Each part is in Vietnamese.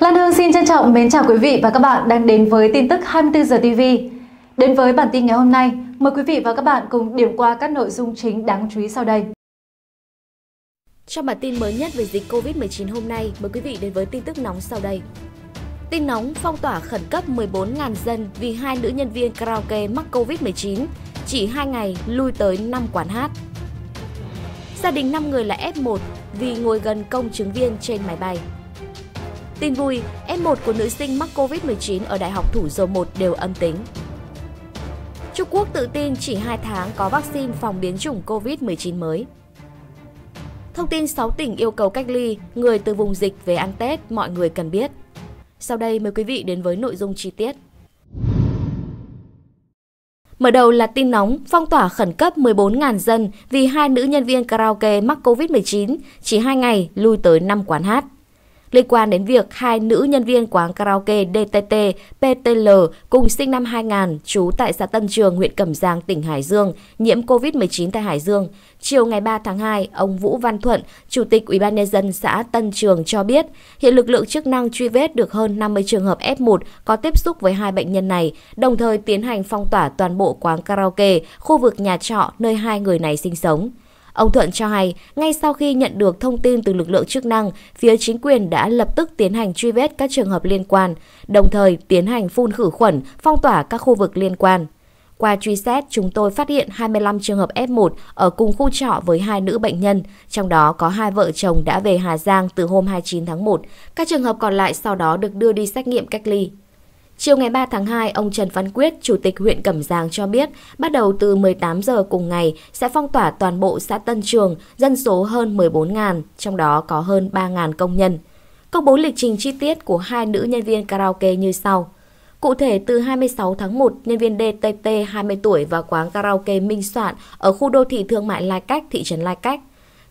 Lan Hương xin trân trọng mến chào quý vị và các bạn đang đến với tin tức 24 giờ TV. Đến với bản tin ngày hôm nay, mời quý vị và các bạn cùng điểm qua các nội dung chính đáng chú ý sau đây. Trong bản tin mới nhất về dịch COVID-19 hôm nay, mời quý vị đến với tin tức nóng sau đây. Tin nóng phong tỏa khẩn cấp 14.000 dân vì hai nữ nhân viên karaoke mắc COVID-19, chỉ 2 ngày lui tới 5 quán hát. Gia đình 5 người là F1 vì ngồi gần công chứng viên trên máy bay. Tin vui, F1 của nữ sinh mắc Covid-19 ở Đại học Thủ Dầu Một đều âm tính. Trung Quốc tự tin chỉ 2 tháng có vaccine phòng biến chủng Covid-19 mới. Thông tin 6 tỉnh yêu cầu cách ly, người từ vùng dịch về ăn Tết mọi người cần biết. Sau đây mời quý vị đến với nội dung chi tiết. Mở đầu là tin nóng, phong tỏa khẩn cấp 14.000 dân vì hai nữ nhân viên karaoke mắc COVID-19, chỉ 2 ngày lui tới 5 quán hát liên quan đến việc hai nữ nhân viên quán karaoke DTT PTL cùng sinh năm 2000 trú tại xã Tân Trường, huyện Cẩm Giang, tỉnh Hải Dương, nhiễm COVID-19 tại Hải Dương. Chiều ngày 3 tháng 2, ông Vũ Văn Thuận, Chủ tịch Ủy ban Nhân dân xã Tân Trường cho biết, hiện lực lượng chức năng truy vết được hơn 50 trường hợp F1 có tiếp xúc với hai bệnh nhân này, đồng thời tiến hành phong tỏa toàn bộ quán karaoke, khu vực nhà trọ nơi hai người này sinh sống. Ông Thuận cho hay, ngay sau khi nhận được thông tin từ lực lượng chức năng, phía chính quyền đã lập tức tiến hành truy vết các trường hợp liên quan, đồng thời tiến hành phun khử khuẩn, phong tỏa các khu vực liên quan. Qua truy xét, chúng tôi phát hiện 25 trường hợp F1 ở cùng khu trọ với hai nữ bệnh nhân, trong đó có hai vợ chồng đã về Hà Giang từ hôm 29 tháng 1. Các trường hợp còn lại sau đó được đưa đi xét nghiệm cách ly. Chiều ngày 3 tháng 2, ông Trần Văn Quyết, Chủ tịch huyện Cẩm Giang cho biết, bắt đầu từ 18 giờ cùng ngày sẽ phong tỏa toàn bộ xã Tân Trường, dân số hơn 14.000, trong đó có hơn 3.000 công nhân. Công bố lịch trình chi tiết của hai nữ nhân viên karaoke như sau. Cụ thể, từ 26 tháng 1, nhân viên DTT 20 tuổi và quán karaoke Minh Soạn ở khu đô thị thương mại Lai Cách, thị trấn Lai Cách.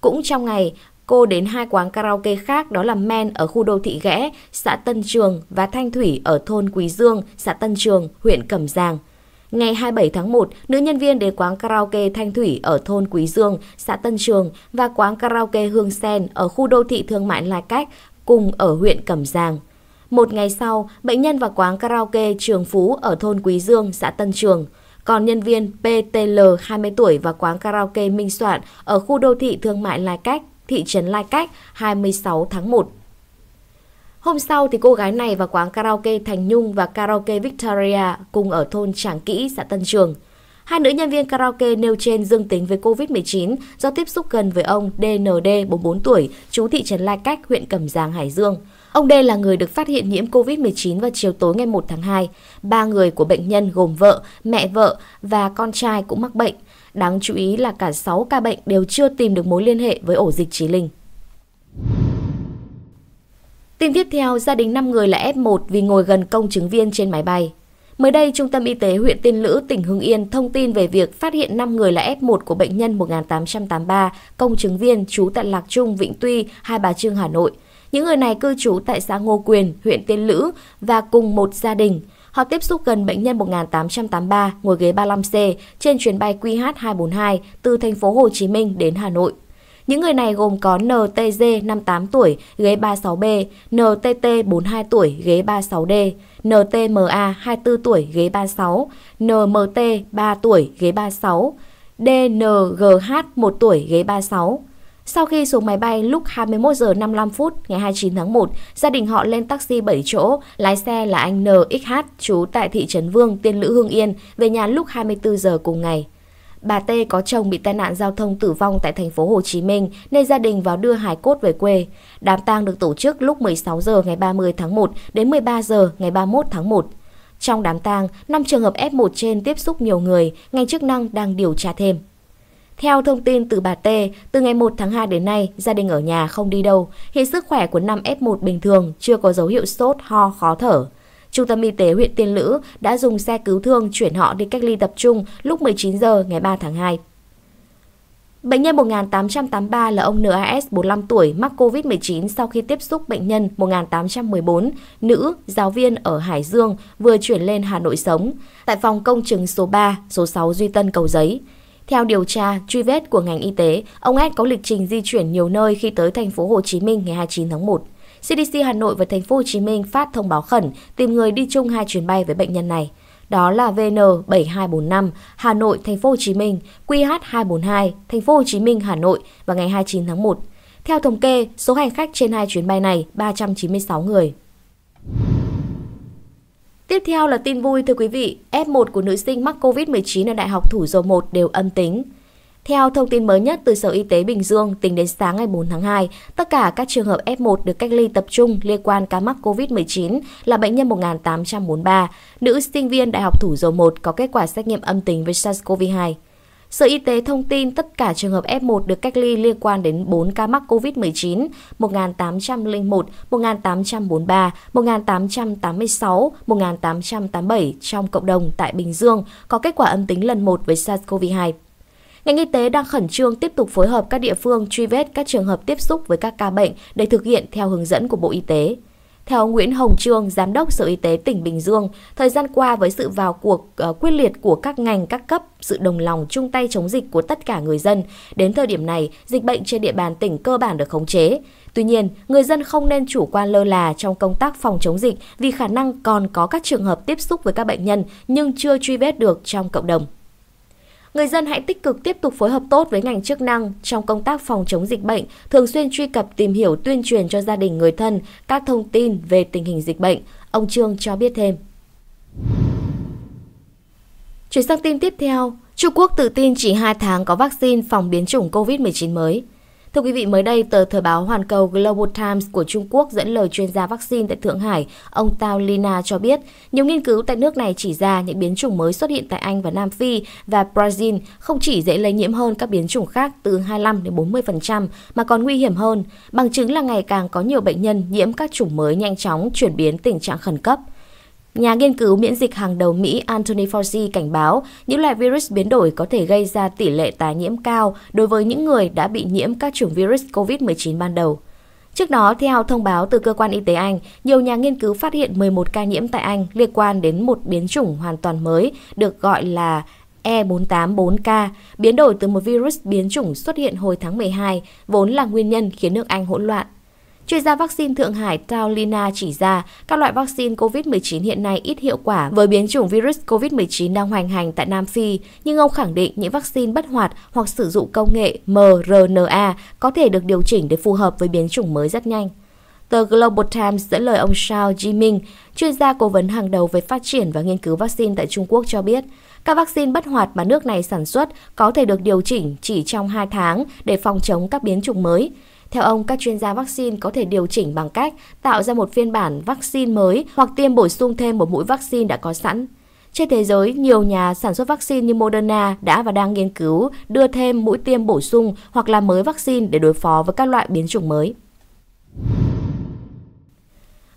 Cũng trong ngày, cô đến hai quán karaoke khác đó là Men ở khu đô thị Ghẽ, xã Tân Trường và Thanh Thủy ở thôn Quý Dương, xã Tân Trường, huyện Cẩm Giàng. Ngày 27 tháng 1, nữ nhân viên đến quán karaoke Thanh Thủy ở thôn Quý Dương, xã Tân Trường và quán karaoke Hương Sen ở khu đô thị thương mại Lai Cách cùng ở huyện Cẩm Giàng. Một ngày sau, bệnh nhân vào quán karaoke Trường Phú ở thôn Quý Dương, xã Tân Trường. Còn nhân viên PTL 20 tuổi và quán karaoke Minh Soạn ở khu đô thị thương mại Lai Cách thị trấn Lai Cách 26 tháng 1. Hôm sau thì cô gái này vào quán karaoke Thành Nhung và karaoke Victoria cùng ở thôn Tràng Kỹ, xã Tân Trường. Hai nữ nhân viên karaoke nêu trên dương tính với COVID-19 do tiếp xúc gần với ông DND 44 tuổi, chú thị trấn Lai Cách, huyện Cẩm Giang, Hải Dương. Ông D là người được phát hiện nhiễm COVID-19 vào chiều tối ngày 1 tháng 2. Ba người của bệnh nhân gồm vợ, mẹ vợ và con trai cũng mắc bệnh. Đáng chú ý là cả 6 ca bệnh đều chưa tìm được mối liên hệ với ổ dịch Trí Linh. Tin tiếp theo, gia đình 5 người là F1 vì ngồi gần công chứng viên trên máy bay. Mới đây, Trung tâm Y tế huyện Tiên Lữ, tỉnh Hưng Yên thông tin về việc phát hiện 5 người là F1 của bệnh nhân 1883, công chứng viên trú tại Lạc Trung, Vĩnh Tuy, Hai Bà Trưng, Hà Nội. Những người này cư trú tại xã Ngô Quyền, huyện Tiên Lữ và cùng một gia đình – Họ tiếp xúc gần bệnh nhân 1883 ngồi ghế 35C trên chuyến bay QH242 từ thành phố Hồ Chí Minh đến Hà Nội. Những người này gồm có NTG 58 tuổi, ghế 36B, NTT 42 tuổi, ghế 36D, NTMA 24 tuổi, ghế 36, NMT 3 tuổi, ghế 36, DNGH 1 tuổi, ghế 36. Sau khi xuống máy bay lúc 21 giờ 55 phút ngày 29 tháng 1, gia đình họ lên taxi 7 chỗ, lái xe là anh NXH chú tại thị trấn Vương, Tiên Lữ Hương Yên về nhà lúc 24 giờ cùng ngày. Bà T có chồng bị tai nạn giao thông tử vong tại thành phố Hồ Chí Minh nên gia đình vào đưa hài cốt về quê. Đám tang được tổ chức lúc 16 giờ ngày 30 tháng 1 đến 13 giờ ngày 31 tháng 1. Trong đám tang, 5 trường hợp F1 trên tiếp xúc nhiều người, ngành chức năng đang điều tra thêm. Theo thông tin từ bà T, từ ngày 1 tháng 2 đến nay, gia đình ở nhà không đi đâu. Hiện sức khỏe của 5 F1 bình thường, chưa có dấu hiệu sốt, ho, khó thở. Trung tâm y tế huyện Tiên Lữ đã dùng xe cứu thương chuyển họ đi cách ly tập trung lúc 19 giờ ngày 3 tháng 2. Bệnh nhân 1883 là ông NAS 45 tuổi mắc COVID-19 sau khi tiếp xúc bệnh nhân 1814, nữ, giáo viên ở Hải Dương vừa chuyển lên Hà Nội sống, tại phòng công chứng số 3, số 6 Duy Tân Cầu Giấy. Theo điều tra, truy vết của ngành y tế, ông S có lịch trình di chuyển nhiều nơi khi tới thành phố Hồ Chí Minh ngày 29 tháng 1. CDC Hà Nội và thành phố Hồ Chí Minh phát thông báo khẩn tìm người đi chung hai chuyến bay với bệnh nhân này. Đó là VN7245 Hà Nội Thành phố Hồ Chí Minh, QH242 Thành phố Hồ Chí Minh Hà Nội vào ngày 29 tháng 1. Theo thống kê, số hành khách trên hai chuyến bay này 396 người. Tiếp theo là tin vui thưa quý vị, F1 của nữ sinh mắc COVID-19 ở Đại học Thủ Dầu 1 đều âm tính. Theo thông tin mới nhất từ Sở Y tế Bình Dương, tính đến sáng ngày 4 tháng 2, tất cả các trường hợp F1 được cách ly tập trung liên quan ca mắc COVID-19 là bệnh nhân 1843, nữ sinh viên Đại học Thủ Dầu 1 có kết quả xét nghiệm âm tính với SARS-CoV-2. Sở Y tế thông tin tất cả trường hợp F1 được cách ly liên quan đến 4 ca mắc COVID-19, 1801, 1843, 1886, 1887 trong cộng đồng tại Bình Dương có kết quả âm tính lần 1 với SARS-CoV-2. Ngành y tế đang khẩn trương tiếp tục phối hợp các địa phương truy vết các trường hợp tiếp xúc với các ca bệnh để thực hiện theo hướng dẫn của Bộ Y tế. Theo Nguyễn Hồng Trương, Giám đốc Sở Y tế tỉnh Bình Dương, thời gian qua với sự vào cuộc uh, quyết liệt của các ngành, các cấp, sự đồng lòng chung tay chống dịch của tất cả người dân, đến thời điểm này, dịch bệnh trên địa bàn tỉnh cơ bản được khống chế. Tuy nhiên, người dân không nên chủ quan lơ là trong công tác phòng chống dịch vì khả năng còn có các trường hợp tiếp xúc với các bệnh nhân nhưng chưa truy vết được trong cộng đồng. Người dân hãy tích cực tiếp tục phối hợp tốt với ngành chức năng trong công tác phòng chống dịch bệnh, thường xuyên truy cập tìm hiểu tuyên truyền cho gia đình người thân các thông tin về tình hình dịch bệnh. Ông Trương cho biết thêm. Chuyển sang tin tiếp theo, Trung Quốc tự tin chỉ 2 tháng có vaccine phòng biến chủng COVID-19 mới. Thưa quý vị, mới đây, tờ Thời báo Hoàn cầu Global Times của Trung Quốc dẫn lời chuyên gia vaccine tại Thượng Hải, ông Tao Lina cho biết, nhiều nghiên cứu tại nước này chỉ ra những biến chủng mới xuất hiện tại Anh và Nam Phi và Brazil không chỉ dễ lây nhiễm hơn các biến chủng khác từ 25 đến 40% mà còn nguy hiểm hơn. Bằng chứng là ngày càng có nhiều bệnh nhân nhiễm các chủng mới nhanh chóng chuyển biến tình trạng khẩn cấp. Nhà nghiên cứu miễn dịch hàng đầu Mỹ Anthony Fauci cảnh báo những loại virus biến đổi có thể gây ra tỷ lệ tái nhiễm cao đối với những người đã bị nhiễm các chủng virus COVID-19 ban đầu. Trước đó, theo thông báo từ cơ quan y tế Anh, nhiều nhà nghiên cứu phát hiện 11 ca nhiễm tại Anh liên quan đến một biến chủng hoàn toàn mới được gọi là E484K, biến đổi từ một virus biến chủng xuất hiện hồi tháng 12, vốn là nguyên nhân khiến nước Anh hỗn loạn Chuyên gia vaccine Thượng Hải Tao Lina chỉ ra các loại vaccine COVID-19 hiện nay ít hiệu quả với biến chủng virus COVID-19 đang hoành hành tại Nam Phi, nhưng ông khẳng định những vaccine bất hoạt hoặc sử dụng công nghệ mRNA có thể được điều chỉnh để phù hợp với biến chủng mới rất nhanh. Tờ Global Times dẫn lời ông Shao Jiming, chuyên gia cố vấn hàng đầu về phát triển và nghiên cứu vaccine tại Trung Quốc cho biết, các vaccine bất hoạt mà nước này sản xuất có thể được điều chỉnh chỉ trong 2 tháng để phòng chống các biến chủng mới. Theo ông, các chuyên gia vaccine có thể điều chỉnh bằng cách tạo ra một phiên bản vaccine mới hoặc tiêm bổ sung thêm một mũi vaccine đã có sẵn. Trên thế giới, nhiều nhà sản xuất vaccine như Moderna đã và đang nghiên cứu đưa thêm mũi tiêm bổ sung hoặc làm mới vaccine để đối phó với các loại biến chủng mới.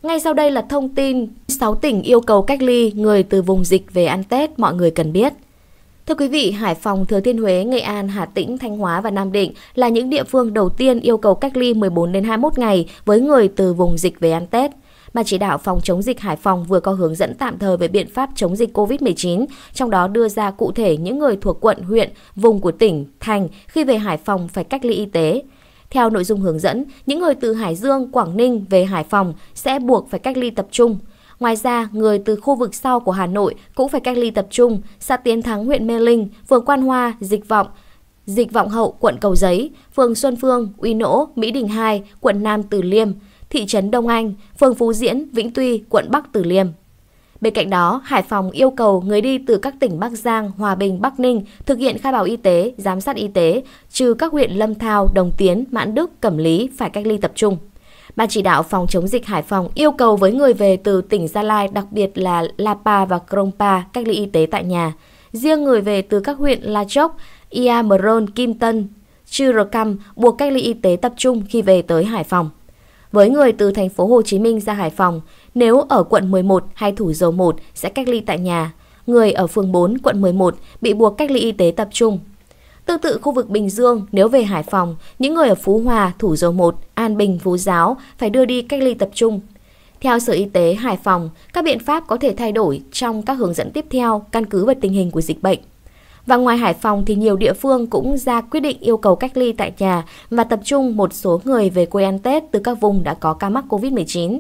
Ngay sau đây là thông tin 6 tỉnh yêu cầu cách ly người từ vùng dịch về ăn Tết mọi người cần biết. Thưa quý vị, Hải Phòng, Thừa Thiên Huế, Nghệ An, Hà Tĩnh, Thanh Hóa và Nam Định là những địa phương đầu tiên yêu cầu cách ly 14 đến 21 ngày với người từ vùng dịch về ăn Tết. Ban chỉ đạo phòng chống dịch Hải Phòng vừa có hướng dẫn tạm thời về biện pháp chống dịch COVID-19, trong đó đưa ra cụ thể những người thuộc quận, huyện, vùng của tỉnh, thành khi về Hải Phòng phải cách ly y tế. Theo nội dung hướng dẫn, những người từ Hải Dương, Quảng Ninh về Hải Phòng sẽ buộc phải cách ly tập trung – Ngoài ra, người từ khu vực sau của Hà Nội cũng phải cách ly tập trung, xã Tiến Thắng huyện Mê Linh, phường Quan Hoa, Dịch Vọng, Dịch Vọng Hậu, quận Cầu Giấy, phường Xuân Phương, Uy Nỗ, Mỹ Đình 2, quận Nam Từ Liêm, thị trấn Đông Anh, phường Phú Diễn, Vĩnh Tuy, quận Bắc Từ Liêm. Bên cạnh đó, Hải Phòng yêu cầu người đi từ các tỉnh Bắc Giang, Hòa Bình, Bắc Ninh thực hiện khai báo y tế, giám sát y tế, trừ các huyện Lâm Thao, Đồng Tiến, Mãn Đức, Cẩm Lý phải cách ly tập trung. Ban chỉ đạo phòng chống dịch Hải Phòng yêu cầu với người về từ tỉnh Gia Lai, đặc biệt là Lapa và Krongpa cách ly y tế tại nhà. Riêng người về từ các huyện La Chóc, Ia Mron, Kim Tân, Chư Rờ buộc cách ly y tế tập trung khi về tới Hải Phòng. Với người từ thành phố Hồ Chí Minh ra Hải Phòng, nếu ở quận 11 hay Thủ Dầu 1 sẽ cách ly tại nhà. Người ở phường 4, quận 11 bị buộc cách ly y tế tập trung Tương tự khu vực Bình Dương, nếu về Hải Phòng, những người ở Phú Hòa, Thủ Dầu Một, An Bình, Phú Giáo phải đưa đi cách ly tập trung. Theo Sở Y tế Hải Phòng, các biện pháp có thể thay đổi trong các hướng dẫn tiếp theo căn cứ vào tình hình của dịch bệnh. Và ngoài Hải Phòng thì nhiều địa phương cũng ra quyết định yêu cầu cách ly tại nhà và tập trung một số người về quê ăn Tết từ các vùng đã có ca mắc COVID-19.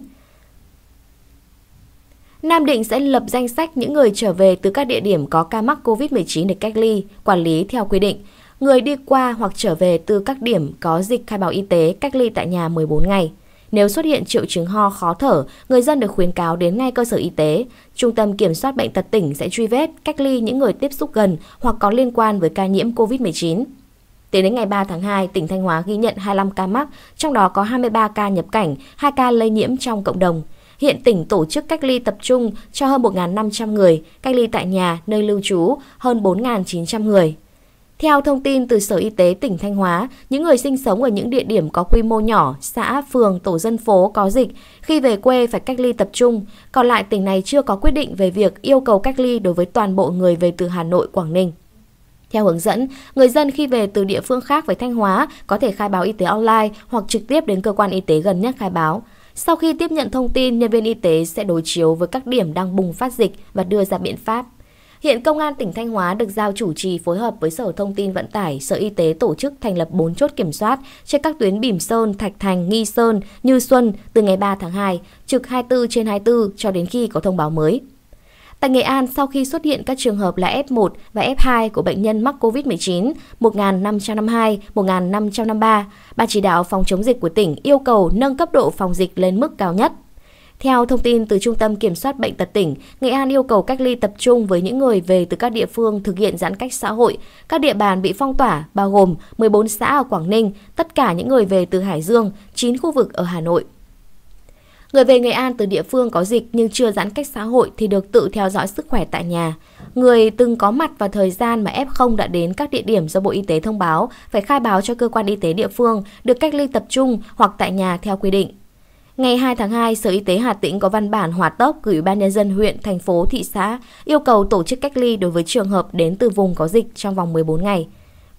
Nam Định sẽ lập danh sách những người trở về từ các địa điểm có ca mắc COVID-19 để cách ly, quản lý theo quy định. Người đi qua hoặc trở về từ các điểm có dịch khai báo y tế cách ly tại nhà 14 ngày. Nếu xuất hiện triệu chứng ho khó thở, người dân được khuyến cáo đến ngay cơ sở y tế. Trung tâm Kiểm soát Bệnh tật tỉnh sẽ truy vết, cách ly những người tiếp xúc gần hoặc có liên quan với ca nhiễm COVID-19. Tính đến ngày 3 tháng 2, tỉnh Thanh Hóa ghi nhận 25 ca mắc, trong đó có 23 ca nhập cảnh, 2 ca lây nhiễm trong cộng đồng – Hiện tỉnh tổ chức cách ly tập trung cho hơn 1.500 người, cách ly tại nhà, nơi lưu trú hơn 4.900 người. Theo thông tin từ Sở Y tế tỉnh Thanh Hóa, những người sinh sống ở những địa điểm có quy mô nhỏ, xã, phường, tổ dân phố có dịch, khi về quê phải cách ly tập trung. Còn lại tỉnh này chưa có quyết định về việc yêu cầu cách ly đối với toàn bộ người về từ Hà Nội, Quảng Ninh. Theo hướng dẫn, người dân khi về từ địa phương khác với Thanh Hóa có thể khai báo y tế online hoặc trực tiếp đến cơ quan y tế gần nhất khai báo. Sau khi tiếp nhận thông tin, nhân viên y tế sẽ đối chiếu với các điểm đang bùng phát dịch và đưa ra biện pháp. Hiện Công an tỉnh Thanh Hóa được giao chủ trì phối hợp với Sở Thông tin Vận tải, Sở Y tế tổ chức thành lập 4 chốt kiểm soát trên các tuyến Bỉm Sơn, Thạch Thành, Nghi Sơn, Như Xuân từ ngày 3 tháng 2, trực 24 trên 24 cho đến khi có thông báo mới. Tại Nghệ An, sau khi xuất hiện các trường hợp là F1 và F2 của bệnh nhân mắc COVID-19 1552, 1553, Ban chỉ đạo phòng chống dịch của tỉnh yêu cầu nâng cấp độ phòng dịch lên mức cao nhất. Theo thông tin từ Trung tâm Kiểm soát Bệnh tật tỉnh, Nghệ An yêu cầu cách ly tập trung với những người về từ các địa phương thực hiện giãn cách xã hội. Các địa bàn bị phong tỏa bao gồm 14 xã ở Quảng Ninh, tất cả những người về từ Hải Dương, 9 khu vực ở Hà Nội. Người về Nghệ An từ địa phương có dịch nhưng chưa giãn cách xã hội thì được tự theo dõi sức khỏe tại nhà. Người từng có mặt vào thời gian mà F0 đã đến các địa điểm do Bộ Y tế thông báo phải khai báo cho cơ quan y tế địa phương được cách ly tập trung hoặc tại nhà theo quy định. Ngày 2 tháng 2, Sở Y tế Hà Tĩnh có văn bản hỏa tốc gửi Ban nhân dân huyện, thành phố, thị xã yêu cầu tổ chức cách ly đối với trường hợp đến từ vùng có dịch trong vòng 14 ngày.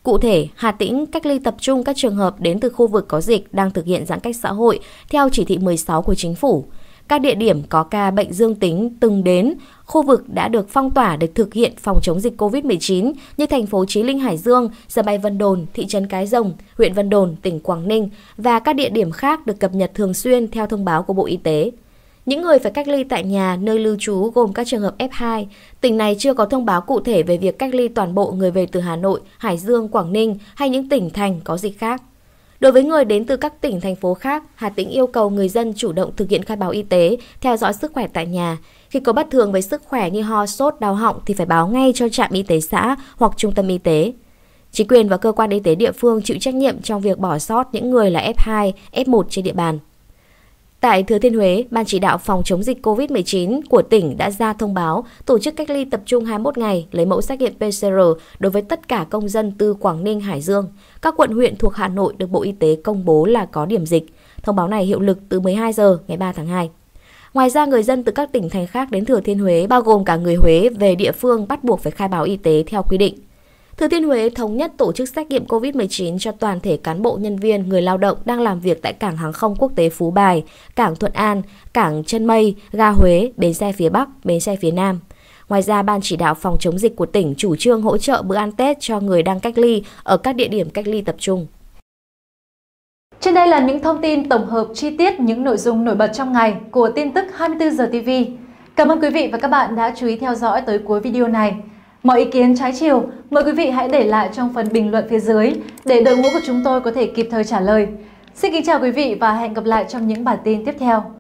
Cụ thể, Hà Tĩnh cách ly tập trung các trường hợp đến từ khu vực có dịch đang thực hiện giãn cách xã hội theo chỉ thị 16 của chính phủ. Các địa điểm có ca bệnh dương tính từng đến, khu vực đã được phong tỏa để thực hiện phòng chống dịch COVID-19 như thành phố Chí Linh Hải Dương, sân bay Vân Đồn, thị trấn Cái Rồng, huyện Vân Đồn, tỉnh Quảng Ninh và các địa điểm khác được cập nhật thường xuyên theo thông báo của Bộ Y tế. Những người phải cách ly tại nhà nơi lưu trú gồm các trường hợp F2. Tỉnh này chưa có thông báo cụ thể về việc cách ly toàn bộ người về từ Hà Nội, Hải Dương, Quảng Ninh hay những tỉnh thành có dịch khác. Đối với người đến từ các tỉnh, thành phố khác, Hà Tĩnh yêu cầu người dân chủ động thực hiện khai báo y tế, theo dõi sức khỏe tại nhà. Khi có bất thường về sức khỏe như ho, sốt, đau họng thì phải báo ngay cho trạm y tế xã hoặc trung tâm y tế. Chính quyền và cơ quan y tế địa phương chịu trách nhiệm trong việc bỏ sót những người là F2, F1 trên địa bàn. Tại Thừa Thiên Huế, Ban chỉ đạo phòng chống dịch COVID-19 của tỉnh đã ra thông báo tổ chức cách ly tập trung 21 ngày lấy mẫu xét nghiệm PCR đối với tất cả công dân từ Quảng Ninh, Hải Dương. Các quận huyện thuộc Hà Nội được Bộ Y tế công bố là có điểm dịch. Thông báo này hiệu lực từ 12 giờ ngày 3 tháng 2. Ngoài ra, người dân từ các tỉnh thành khác đến Thừa Thiên Huế, bao gồm cả người Huế về địa phương bắt buộc phải khai báo y tế theo quy định. Thừa Thiên Huế thống nhất tổ chức xét nghiệm COVID-19 cho toàn thể cán bộ nhân viên, người lao động đang làm việc tại cảng hàng không quốc tế Phú Bài, cảng Thuận An, cảng Chân Mây, ga Huế, bến xe phía Bắc, bến xe phía Nam. Ngoài ra, Ban chỉ đạo phòng chống dịch của tỉnh chủ trương hỗ trợ bữa ăn Tết cho người đang cách ly ở các địa điểm cách ly tập trung. Trên đây là những thông tin tổng hợp chi tiết những nội dung nổi bật trong ngày của tin tức 24 giờ TV. Cảm ơn quý vị và các bạn đã chú ý theo dõi tới cuối video này. Mọi ý kiến trái chiều, mời quý vị hãy để lại trong phần bình luận phía dưới để đội ngũ của chúng tôi có thể kịp thời trả lời. Xin kính chào quý vị và hẹn gặp lại trong những bản tin tiếp theo.